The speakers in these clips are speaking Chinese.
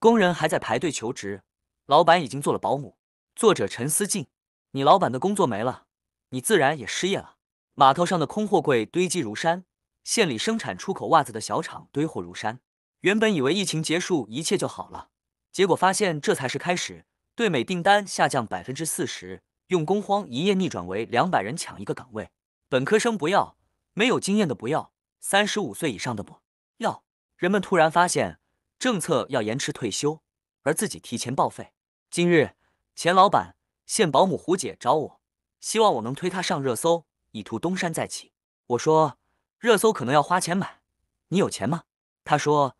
工人还在排队求职，老板已经做了保姆。作者陈思静，你老板的工作没了，你自然也失业了。码头上的空货柜堆积如山，县里生产出口袜子的小厂堆货如山。原本以为疫情结束一切就好了，结果发现这才是开始。对美订单下降百分之四十，用工荒一夜逆转为两百人抢一个岗位。本科生不要，没有经验的不要，三十五岁以上的不要。人们突然发现。政策要延迟退休，而自己提前报废。今日钱老板现保姆胡姐找我，希望我能推她上热搜，以图东山再起。我说，热搜可能要花钱买，你有钱吗？他说，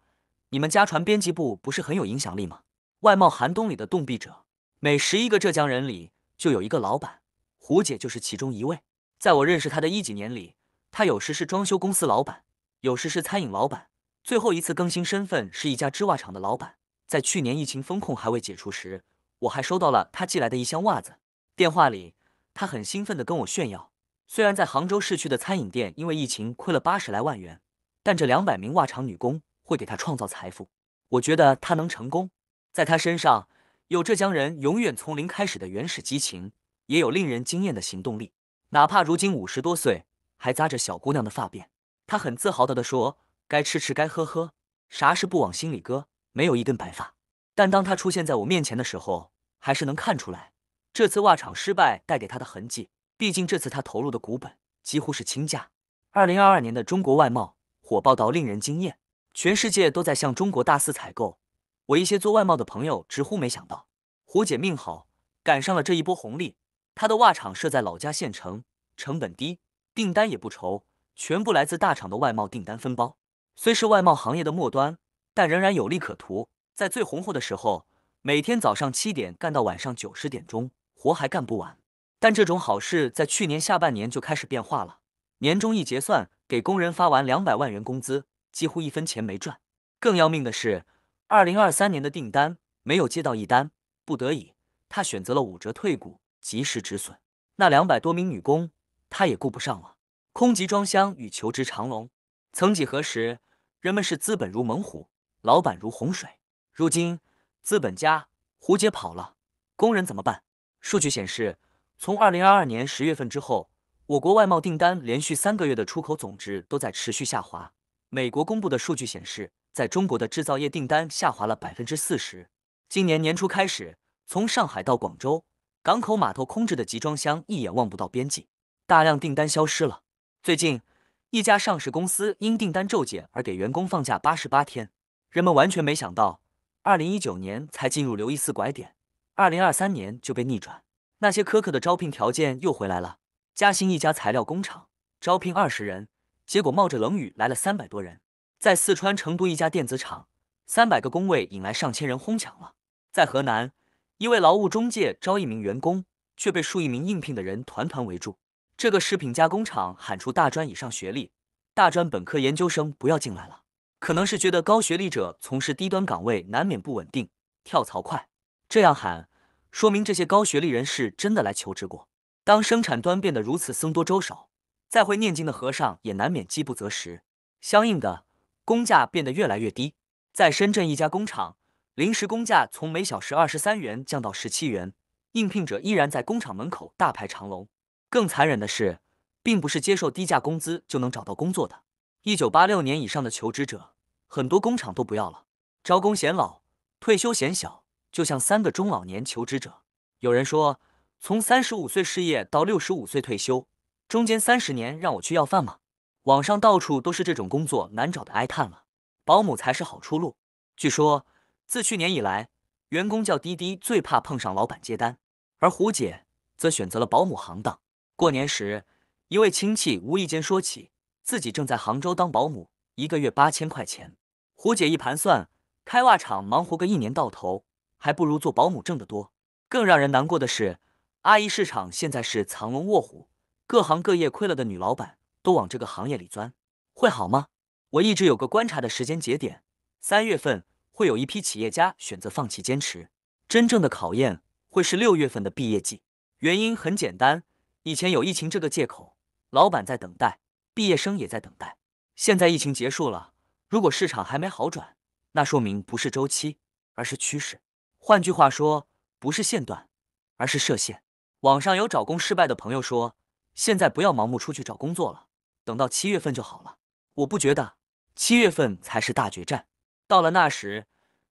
你们家传编辑部不是很有影响力吗？外贸寒冬里的冻壁者，每十一个浙江人里就有一个老板，胡姐就是其中一位。在我认识她的一几年里，她有时是装修公司老板，有时是餐饮老板。最后一次更新身份是一家织袜厂的老板，在去年疫情封控还未解除时，我还收到了他寄来的一箱袜子。电话里，他很兴奋地跟我炫耀，虽然在杭州市区的餐饮店因为疫情亏了八十来万元，但这两百名袜厂女工会给他创造财富。我觉得他能成功，在他身上有浙江人永远从零开始的原始激情，也有令人惊艳的行动力。哪怕如今五十多岁，还扎着小姑娘的发辫，他很自豪地说。该吃吃，该喝喝，啥事不往心里搁，没有一根白发。但当他出现在我面前的时候，还是能看出来这次袜厂失败带给他的痕迹。毕竟这次他投入的股本几乎是倾家。二零二二年的中国外贸火爆到令人惊艳，全世界都在向中国大肆采购。我一些做外贸的朋友直呼没想到，胡姐命好，赶上了这一波红利。她的袜厂设在老家县城，成本低，订单也不愁，全部来自大厂的外贸订单分包。虽是外贸行业的末端，但仍然有利可图。在最红火的时候，每天早上七点干到晚上九十点钟，活还干不完。但这种好事在去年下半年就开始变化了。年终一结算，给工人发完两百万元工资，几乎一分钱没赚。更要命的是，二零二三年的订单没有接到一单，不得已，他选择了五折退股，及时止损。那两百多名女工，他也顾不上了。空集装箱与求职长龙，曾几何时。人们视资本如猛虎，老板如洪水。如今，资本家胡杰跑了，工人怎么办？数据显示，从二零二二年十月份之后，我国外贸订单连续三个月的出口总值都在持续下滑。美国公布的数据显示，在中国的制造业订单下滑了百分之四十。今年年初开始，从上海到广州，港口码头空置的集装箱一眼望不到边际，大量订单消失了。最近。一家上市公司因订单骤减而给员工放假八十八天，人们完全没想到，二零一九年才进入刘易斯拐点，二零二三年就被逆转。那些苛刻的招聘条件又回来了。嘉兴一家材料工厂招聘二十人，结果冒着冷雨来了三百多人。在四川成都一家电子厂，三百个工位引来上千人哄抢了。在河南，一位劳务中介招一名员工，却被数亿名应聘的人团团围住。这个食品加工厂喊出大专以上学历，大专、本科、研究生不要进来了，可能是觉得高学历者从事低端岗位难免不稳定，跳槽快。这样喊，说明这些高学历人士真的来求职过。当生产端变得如此僧多粥少，再会念经的和尚也难免饥不择食，相应的工价变得越来越低。在深圳一家工厂，临时工价从每小时二十三元降到十七元，应聘者依然在工厂门口大排长龙。更残忍的是，并不是接受低价工资就能找到工作的。一九八六年以上的求职者，很多工厂都不要了，招工嫌老，退休嫌小，就像三个中老年求职者。有人说，从三十五岁失业到六十五岁退休，中间三十年让我去要饭吗？网上到处都是这种工作难找的哀叹了。保姆才是好出路。据说，自去年以来，员工叫滴滴最怕碰上老板接单，而胡姐则选择了保姆行当。过年时，一位亲戚无意间说起自己正在杭州当保姆，一个月八千块钱。胡姐一盘算，开袜厂忙活个一年到头，还不如做保姆挣得多。更让人难过的是，阿姨市场现在是藏龙卧虎，各行各业亏了的女老板都往这个行业里钻，会好吗？我一直有个观察的时间节点，三月份会有一批企业家选择放弃坚持，真正的考验会是六月份的毕业季。原因很简单。以前有疫情这个借口，老板在等待，毕业生也在等待。现在疫情结束了，如果市场还没好转，那说明不是周期，而是趋势。换句话说，不是线段，而是射线。网上有找工失败的朋友说，现在不要盲目出去找工作了，等到七月份就好了。我不觉得，七月份才是大决战。到了那时，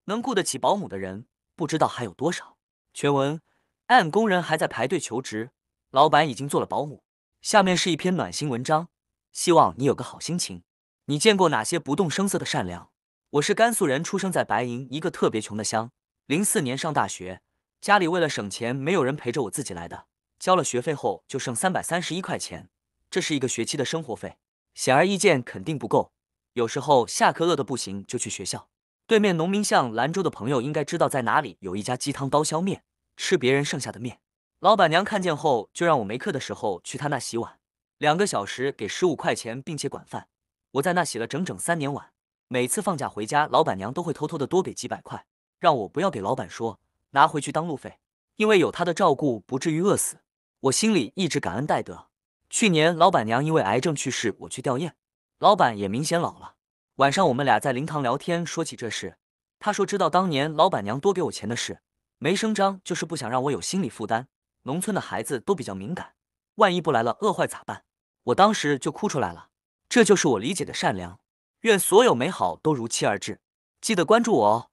能雇得起保姆的人不知道还有多少。全文：按工人还在排队求职。老板已经做了保姆。下面是一篇暖心文章，希望你有个好心情。你见过哪些不动声色的善良？我是甘肃人，出生在白银一个特别穷的乡。零四年上大学，家里为了省钱，没有人陪着，我自己来的。交了学费后，就剩三百三十一块钱，这是一个学期的生活费。显而易见，肯定不够。有时候下课饿的不行，就去学校对面农民巷。兰州的朋友应该知道在哪里有一家鸡汤刀削面，吃别人剩下的面。老板娘看见后，就让我没课的时候去她那洗碗，两个小时给十五块钱，并且管饭。我在那洗了整整三年碗，每次放假回家，老板娘都会偷偷的多给几百块，让我不要给老板说，拿回去当路费。因为有她的照顾，不至于饿死。我心里一直感恩戴德。去年老板娘因为癌症去世，我去吊唁，老板也明显老了。晚上我们俩在灵堂聊天，说起这事，他说知道当年老板娘多给我钱的事，没声张，就是不想让我有心理负担。农村的孩子都比较敏感，万一不来了，饿坏咋办？我当时就哭出来了。这就是我理解的善良。愿所有美好都如期而至。记得关注我哦。